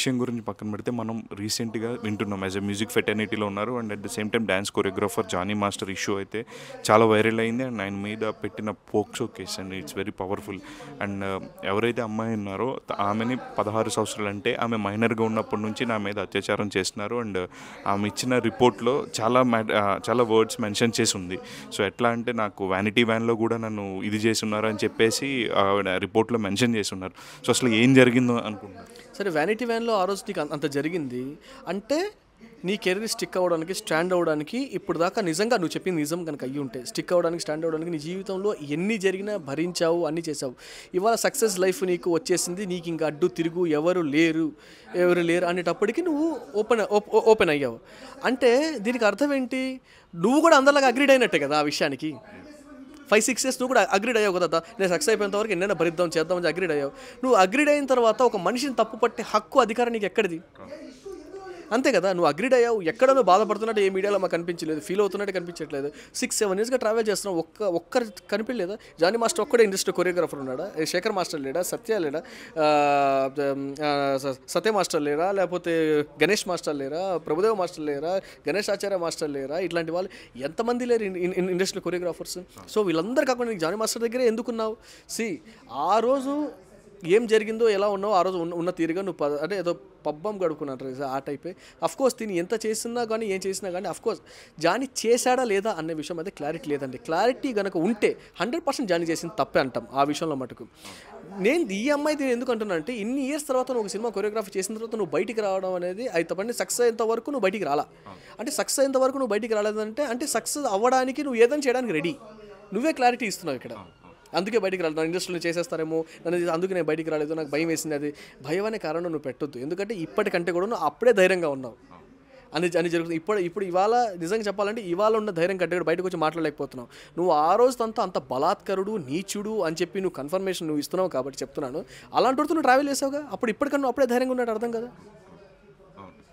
విషయం గురించి పక్కన పెడితే మనం రీసెంట్గా వింటున్నాం యాజ్ ఎ మ్యూజిక్ ఫెటర్నిటీలో ఉన్నారు and at the same time dance choreographer Jani master issue అయితే చాలా వైరల్ అయింది అండ్ ఆయన మీద పెట్టిన POCSO case and it's very powerful and ఎవరైతే అమ్మాయి ఉన్నారో ఆమెని పదహారు సంవత్సరాలు అంటే ఆమె మైనర్గా ఉన్నప్పటి నుంచి నా మీద అత్యాచారం చేస్తున్నారు అండ్ uh, ఆమె ఇచ్చిన రిపోర్ట్లో చాలా uh, చాలా వర్డ్స్ మెన్షన్ చేసి ఉంది సో ఎట్లా అంటే నాకు వ్యానిటీ వ్యాన్లో కూడా నన్ను ఇది చేస్తున్నారు అని చెప్పేసి రిపోర్ట్లో మెన్షన్ చేస్తున్నారు సో అసలు ఏం జరిగిందో అనుకుంటున్నాను సరే వ్యానిటీ వ్యాన్లో లైఫ్లో ఆ రోజు నీకు అంత జరిగింది అంటే నీ కెరీర్ స్టిక్ అవ్వడానికి స్టాండ్ అవ్వడానికి ఇప్పుడు దాకా నిజంగా నువ్వు చెప్పింది నిజం కనుక అయ్యి ఉంటే స్టిక్ అవ్వడానికి స్టాండ్ అవ్వడానికి నీ జీవితంలో ఎన్ని జరిగినా భరించావు అన్నీ చేసావు ఇవాళ సక్సెస్ లైఫ్ నీకు వచ్చేసింది నీకు ఇంకా అడ్డు తిరుగు ఎవరు లేరు ఎవరు లేరు అనేటప్పటికి నువ్వు ఓపెన్ ఓపెన్ అయ్యావు అంటే దీనికి అర్థం ఏంటి నువ్వు కూడా అందరిలాగా అగ్రిడ్ అయినట్టే కదా ఆ విషయానికి ఫైవ్ సిక్స్ ఇయర్స్ నువ్వు కూడా అగ్రీడ్ అయ్యావు కదా నేను సక్సెస్ అయిపోయినంత వరకు ఎన్నైనా భరిద్దాం చేద్దామని అగ్రీడ్ అయ్యావు నువ్వు అగ్రీడ్ అయిన తర్వాత ఒక మనిషిని తప్పు పట్టే హక్కు అధికారం నీకు ఎక్కడిది అంతే కదా నువ్వు అగ్రిడ్ అయ్యావు ఎక్కడ నువ్వు బాధపడుతున్నట్టు ఏ మీడియాలో మాకు కనిపించలేదు ఫీల్ అవుతున్నట్టు కనిపించట్లేదు సిక్స్ సెవెన్ ఇయర్స్గా ట్రావెల్ చేస్తున్నావు ఒక్క ఒక్కరు కనిపించలేదా జానీ మాస్టర్ ఒక్కడే ఇండస్ట్రీ కొరియోగ్రాఫర్ ఉన్నాడా శేఖర్ మాస్టర్ లేడా సత్య లేడా సత్య మాస్టర్ లేరా లేకపోతే గణేష్ మాస్టర్ లేరా ప్రభుదేవ్ మాస్టర్ లేరా గణేష్ ఆచార్య మాస్టర్ లేరా ఇట్లాంటి వాళ్ళు ఎంతమంది లేరు ఇండస్ట్రీ కొరియోగ్రాఫర్స్ సో వీళ్ళందరూ కాకుండా జానీ మాస్టర్ దగ్గరే ఎందుకున్నావు సి ఆ రోజు ఏం జరిగిందో ఎలా ఉన్నావో ఆ రోజు ఉన్న ఉన్న తీరుగా నువ్వు అంటే ఏదో పబ్బం గడుపుకున్నట్టు ఆ టైపే అఫ్కోర్స్ తిని ఎంత చేస్తున్నా కానీ ఏం చేసినా కానీ అఫ్కోర్స్ జాని చేశాడా లేదా అనే విషయం అయితే క్లారిటీ లేదండి క్లారిటీ కనుక ఉంటే హండ్రెడ్ పర్సెంట్ జాని చేసింది తప్పే అంటాం ఆ విషయంలో మటుకు నేను ఈ అమ్మాయి దీన్ని ఎందుకు అంటున్నాను అంటే ఇన్ని ఇయర్స్ తర్వాత నువ్వు ఒక సినిమా కొరియోగ్రఫీ చేసిన తర్వాత నువ్వు బయటికి రావడం అనేది అయితే పని సక్సెస్ అయ్యేంత వరకు నువ్వు బయటికి రాలా అంటే సక్సెస్ అయ్యేంత వరకు నువ్వు బయటికి రాలేదంటే అంటే సక్సెస్ అవ్వడానికి నువ్వు ఏదైనా చేయడానికి రెడీ నువ్వే క్లారిటీ ఇస్తున్నావు ఇక్కడ అందుకే బయటికి రాలేదు నా ఇండస్ట్రీలో చేసేస్తారేమో నన్ను అందుకే నేను బయటికి రాలేదు నాకు భయం వేసింది అది భయం అనే కారణం నువ్వు పెట్టొద్దు ఎందుకంటే ఇప్పటికంటే కూడా నువ్వు అప్పుడే ధైర్యంగా ఉన్నావు అని అని జరుగుతుంది ఇప్పుడు ఇప్పుడు ఇవాళ నిజంగా చెప్పాలంటే ఇవాళ ఉన్న ధైర్యం కట్టే బయటకు వచ్చి మాట్లాడలేకపోతున్నావు నువ్వు ఆ రోజుతో అంత బలాత్కరుడు నీచుడు అని చెప్పి నువ్వు కన్ఫర్మేషన్ నువ్వు ఇస్తున్నావు కాబట్టి చెప్తున్నాను అలాంటి నువ్వు ట్రావెల్ చేసావుగా అప్పుడు ఇప్పటికన్నా అప్పుడే ధైర్యంగా ఉన్నాడు అర్థం కదా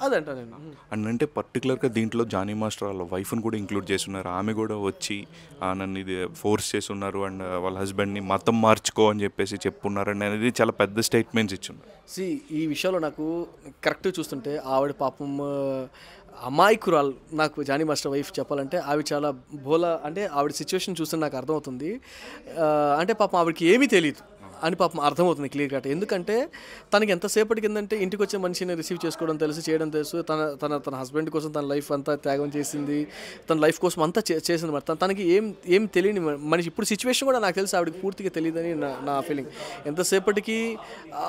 అదంట నేను అండ్ అంటే పర్టికులర్గా దీంట్లో జానీ మాస్టర్ వాళ్ళ వైఫ్ని కూడా ఇంక్లూడ్ చేస్తున్నారు ఆమె కూడా వచ్చి నన్ను ఇది ఫోర్స్ చేస్తున్నారు అండ్ వాళ్ళ హస్బెండ్ని మతం మార్చుకో అని చెప్పేసి చెప్పున్నారు అండ్ అనేది చాలా పెద్ద స్టేట్మెంట్స్ ఇచ్చున్నారు సి ఈ విషయంలో నాకు కరెక్ట్ చూస్తుంటే ఆవిడ పాపం అమాయకురాలు నాకు జానీ మాస్టర్ వైఫ్ చెప్పాలంటే ఆవిడ చాలా బోలా అంటే ఆవిడ సిచ్యువేషన్ చూస్తే నాకు అర్థమవుతుంది అంటే పాపం ఆవిడకి ఏమీ తెలియదు అని పాపం అర్థమవుతుంది క్లియర్ కట్ ఎందుకంటే తనకి ఎంతసేపటి కిందంటే ఇంటికి వచ్చే మనిషిని రిసీవ్ చేసుకోవడం తెలుసు చేయడం తెలుసు తన తన తన హస్బెండ్ కోసం తన లైఫ్ అంతా త్యాగం చేసింది తన లైఫ్ కోసం అంతా చేసింది మరి తనకి ఏం ఏం తెలియని మనిషి ఇప్పుడు సిచ్యువేషన్ కూడా నాకు తెలుసు ఆవిడకి పూర్తిగా తెలియదని నా నా ఫీలింగ్ ఎంతసేపటికి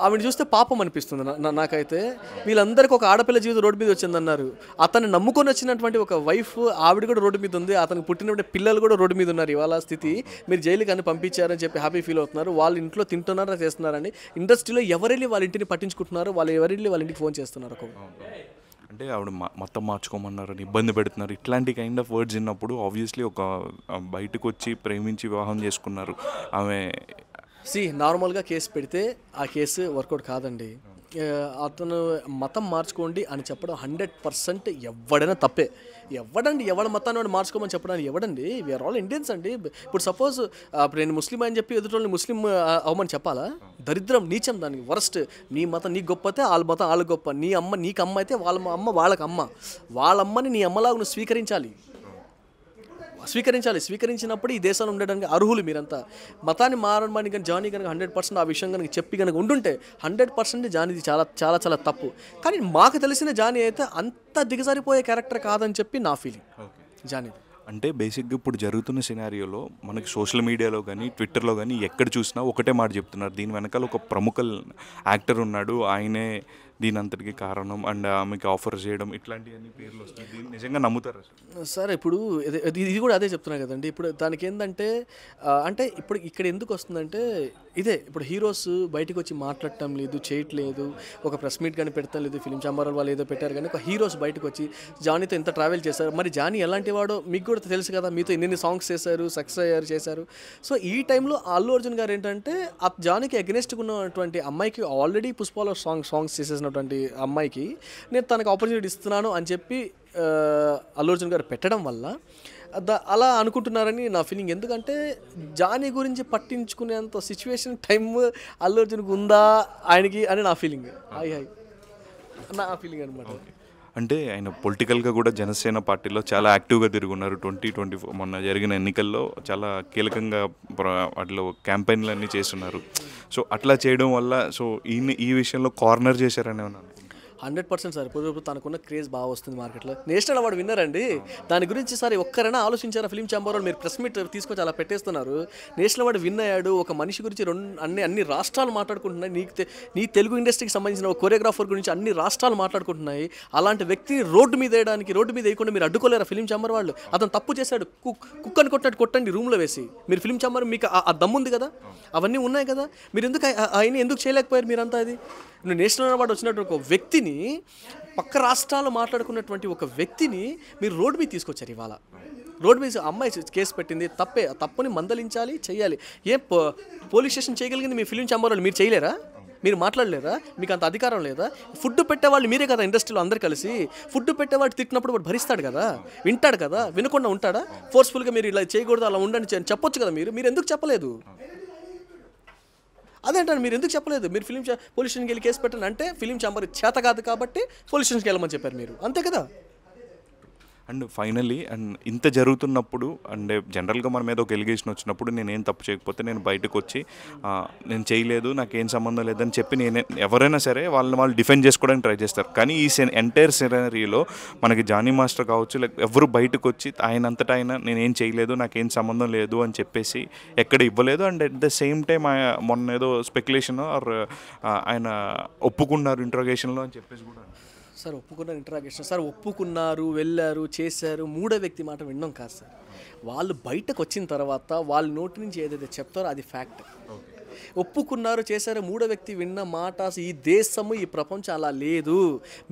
ఆవిడ చూస్తే పాపం అనిపిస్తుంది నాకైతే వీళ్ళందరికీ ఒక ఆడపిల్ల జీవితం రోడ్డు మీద వచ్చిందన్నారు అతన్ని నమ్ముకొని వచ్చినటువంటి ఒక వైఫ్ ఆవిడ కూడా రోడ్డు మీద ఉంది అతనికి పుట్టినటువంటి పిల్లలు కూడా రోడ్డు మీద ఉన్నారు ఇవాళ స్థితి మీరు జైలుకి కానీ పంపించారని చెప్పి హ్యాపీ ఫీల్ అవుతున్నారు వాళ్ళ ఇంట్లో తింటున్నారా చేస్తున్నారని ఇండస్ట్రీలో ఎవరెళ్ళి వాళ్ళ ఇంటిని పట్టించుకుంటున్నారు వాళ్ళు ఎవరెళ్ళి వాళ్ళ ఇంటికి ఫోన్ చేస్తున్నారు ఒక అంటే ఆవిడ మొత్తం అని ఇబ్బంది పెడుతున్నారు ఇట్లాంటి కైండ్ ఆఫ్ వర్డ్స్ విన్నప్పుడు ఆబ్వియస్లీ ఒక బయటకు వచ్చి ప్రేమించి వివాహం చేసుకున్నారు ఆమె సి నార్మల్గా కేసు పెడితే ఆ కేసు వర్కౌట్ కాదండి అతను మతం మార్చుకోండి అని చెప్పడం హండ్రెడ్ పర్సెంట్ ఎవడైనా తప్పే ఎవడండి ఎవడ మతాన్ని వాడు మార్చుకోమని చెప్పడానికి ఎవడండి వీఆర్ ఆల్ ఇండియన్స్ అండి ఇప్పుడు సపోజ్ అప్పుడు నేను ముస్లిం అని చెప్పి ఎదుటోళ్ళని ముస్లిం అవ్వమని చెప్పాలా దరిద్రం నీచం దానికి వరస్ట్ నీ మతం నీకు గొప్ప అయితే వాళ్ళ మతం వాళ్ళ గొప్ప నీ అమ్మ నీకు అమ్మ అయితే వాళ్ళ అమ్మ వాళ్ళకి అమ్మ వాళ్ళ అమ్మని నీ అమ్మలాగా నువ్వు స్వీకరించాలి స్వీకరించాలి స్వీకరించినప్పుడు ఈ దేశంలో ఉండడానికి అర్హులు మీరంతా మతాన్ని మారడానికి కానీ జానీ కనుక హండ్రెడ్ పర్సెంట్ ఆ విషయం కనుక చెప్పి కనుక ఉండుంటే హండ్రెడ్ పర్సెంట్ జానీది చాలా చాలా చాలా తప్పు కానీ మాకు తెలిసిన జానీ అయితే అంత దిగజారిపోయే క్యారెక్టర్ కాదని చెప్పి నా ఫీలింగ్ జానీది అంటే బేసిక్గా ఇప్పుడు జరుగుతున్న సినారియోలో మనకి సోషల్ మీడియాలో కానీ ట్విట్టర్లో కానీ ఎక్కడ చూసినా ఒకటే మాట చెప్తున్నారు దీని వెనకాల ఒక ప్రముఖ యాక్టర్ ఉన్నాడు ఆయనే దీని అంతటికి కారణం అండ్ ఆమెకి ఆఫర్ చేయడం ఇట్లాంటి అన్ని పేర్లు వస్తాయి నిజంగా నమ్ముతారు సార్ ఇప్పుడు ఇది కూడా అదే చెప్తున్నాను కదండి ఇప్పుడు దానికి ఏంటంటే అంటే ఇప్పుడు ఇక్కడ ఎందుకు వస్తుందంటే ఇదే ఇప్పుడు హీరోస్ బయటకు వచ్చి మాట్లాడటం లేదు చేయట్లేదు ఒక ప్రెస్ మీట్ కానీ పెడతాం లేదు ఫిలిం చాంబర్ వాళ్ళు ఏదో పెట్టారు కానీ ఒక హీరోస్ బయటకు వచ్చి జానీతో ఎంత ట్రావెల్ చేశారు మరి జానీ ఎలాంటి వాడో మీకు కూడా తెలుసు కదా మీతో ఎన్ని సాంగ్స్ చేశారు సక్సెస్ అయ్యారు చేశారు సో ఈ టైంలో అల్లు అర్జున్ గారు ఏంటంటే ఆ జానీకి అగెనిస్ట్గా ఉన్నటువంటి అమ్మాయికి ఆల్రెడీ పుష్పాలో సాంగ్ సాంగ్స్ చేసేసిన ఉన్నటువంటి అమ్మాయికి నేను తనకు ఆపర్చునిటీ ఇస్తున్నాను అని చెప్పి అల్లు అర్జున్ గారు పెట్టడం వల్ల అలా అనుకుంటున్నారని నా ఫీలింగ్ ఎందుకంటే జానీ గురించి పట్టించుకునేంత సిచ్యువేషన్ టైం అల్లు అర్జున్కి ఉందా ఆయనకి అని నా ఫీలింగ్ హాయ్ హాయ్ నా ఫీలింగ్ అనమాట అంటే ఆయన పొలిటికల్గా కూడా జనసేన పార్టీలో చాలా యాక్టివ్గా తిరుగున్నారు ట్వంటీ ట్వంటీ ఫోర్ మొన్న జరిగిన ఎన్నికల్లో చాలా కీలకంగా వాటిలో క్యాంపెయిన్లు అన్నీ చేస్తున్నారు సో అట్లా చేయడం వల్ల సో ఈ ఈ విషయంలో కార్నర్ చేశారని అన్నాను హండ్రెడ్ పర్సెంట్ సార్ ఇప్పుడు ఇప్పుడు తనకున్న క్రేజ్ బాగా వస్తుంది మార్కెట్లో నేషనల్ అవార్డు విన్నర్ అండి దాని గురించి సార్ ఒక్కరైనా ఆలోచించారా ఫిలిం చాంబర్ వాళ్ళు మీరు ప్రెస్ మీట్ తీసుకొచ్చి అలా పెట్టేస్తున్నారు నేషనల్ అవార్డు విన్ అయ్యాడు ఒక మనిషి గురించి రెండు అన్ని అన్ని రాష్ట్రాలు మాట్లాడుకుంటున్నాయి నీకు నీ తెలుగు ఇండస్ట్రీకి సంబంధించిన కొరియోగ్రాఫర్ గురించి అన్ని రాష్ట్రాలు మాట్లాడుకుంటున్నాయి అలాంటి వ్యక్తిని రోడ్డు మీద వేయడానికి రోడ్డు మీద వేయకుండా మీరు అడ్డుకోలేరా ఫిలిం చాంబర్ వాళ్ళు అతను తప్పు చేశాడు కుక్కని కొట్టాడు కొట్టండి రూమ్లో వేసి మీరు ఫిలిం చాంబర్ మీకు ఆ దమ్ముంది కదా అవన్నీ ఉన్నాయి కదా మీరు ఎందుకు ఆయన ఎందుకు చేయలేకపోయారు మీరంతా అది నువ్వు నేషనల్ అవార్డు వచ్చినటువంటి ఒక వ్యక్తిని పక్క రాష్ట్రాలు మాట్లాడుకున్నటువంటి ఒక వ్యక్తిని మీరు రోడ్ మీద తీసుకొచ్చారు ఇవాళ రోడ్ మీద అమ్మాయి కేసు పెట్టింది తప్పే తప్పుని మందలించాలి చేయాలి ఏ పోలీస్ స్టేషన్ చేయగలిగింది మీ ఫిలిం చంబర్ మీరు చేయలేరా మీరు మాట్లాడలేరా మీకు అంత అధికారం లేదా ఫుడ్ పెట్టేవాళ్ళు మీరే కదా ఇండస్ట్రీలో అందరు కలిసి ఫుడ్ పెట్టేవాడు తిట్టినప్పుడు వాడు భరిస్తాడు కదా వింటాడు కదా వినకుండా ఉంటాడా ఫోర్స్ఫుల్గా మీరు ఇలా చేయకూడదు అలా ఉండండి చెప్పొచ్చు కదా మీరు మీరు ఎందుకు చెప్పలేదు అదేంటారు మీరు ఎందుకు చెప్పలేదు మీరు ఫిలిం పోలీస్ స్టేషన్కి వెళ్ళి కేసు పెట్టండి అంటే ఫిలిం చాంబర్ చేత కాదు కాబట్టి పోలీస్ స్టేషన్కి వెళ్ళమని చెప్పారు మీరు అంతే కదా అండ్ ఫైనలీ అండ్ ఇంత జరుగుతున్నప్పుడు అండ్ జనరల్గా మన మీద ఒక ఎలిగేషన్ వచ్చినప్పుడు నేనేం తప్పు చేయకపోతే నేను బయటకు వచ్చి నేను చేయలేదు నాకేం సంబంధం లేదని చెప్పి నేను ఎవరైనా సరే వాళ్ళని వాళ్ళు డిఫెండ్ చేసుకోవడానికి ట్రై చేస్తారు కానీ ఈ సెన్ ఎంటైర్ సినరీలో మనకి జానీ మాస్టర్ కావచ్చు లేక ఎవరు బయటకు వచ్చి ఆయన అంతటా ఆయన నేనేం చేయలేదు నాకేం సంబంధం లేదు అని చెప్పేసి ఎక్కడ ఇవ్వలేదు and at the same time మొన్న ఏదో స్పెక్యులేషన్ ఆర్ ఆయన ఒప్పుకున్నారు ఇంట్రోగేషన్లో అని చెప్పేసి కూడా సార్ ఒప్పుకున్నారు ఇంటరాగేషన్ సార్ ఒప్పుకున్నారు వెళ్ళారు చేశారు మూడో వ్యక్తి మాట విన్నాం కాదు సార్ వాళ్ళు బయటకు వచ్చిన తర్వాత వాళ్ళ నోటి నుంచి ఏదైతే చెప్తారో అది ఫ్యాక్ట్ ఒప్పుకున్నారు చేశారు మూడో వ్యక్తి విన్న మాట ఈ దేశము ఈ ప్రపంచం అలా లేదు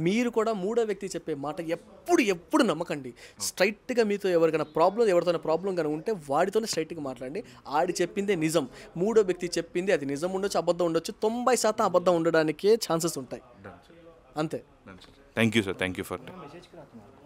మీరు కూడా మూడో వ్యక్తి చెప్పే మాట ఎప్పుడు ఎప్పుడు నమ్మకండి స్ట్రైట్గా మీతో ఎవరికైనా ప్రాబ్లం ఎవరితోనే ప్రాబ్లం కానీ ఉంటే వాడితోనే స్ట్రైట్గా మాట్లాడండి ఆడి చెప్పిందే నిజం మూడో వ్యక్తి చెప్పింది అది నిజం ఉండొచ్చు అబద్ధం ఉండొచ్చు తొంభై శాతం అబద్ధం ఉండడానికే ఛాన్సెస్ ఉంటాయి అంతే thank you sir thank you for